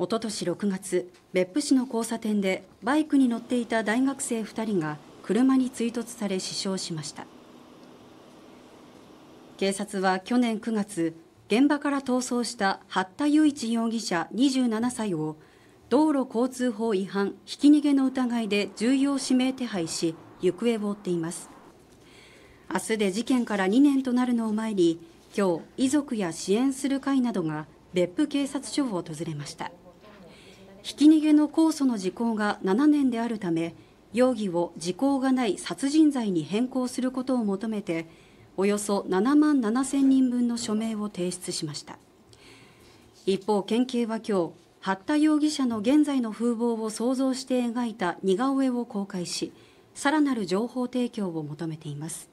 おととし6月別府市の交差点でバイクに乗っていた大学生2人が車に追突され死傷しました警察は去年9月現場から逃走した八田雄一容疑者27歳を道路交通法違反ひき逃げの疑いで重要指名手配し行方を追っています明日で事件から2年となるのを前に今日遺族や支援する会などが別府警察署を訪れました。ひき逃げの控訴の時効が7年であるため容疑を時効がない殺人罪に変更することを求めておよそ7万7000人分の署名を提出しました一方県警は今日八田容疑者の現在の風貌を想像して描いた似顔絵を公開しさらなる情報提供を求めています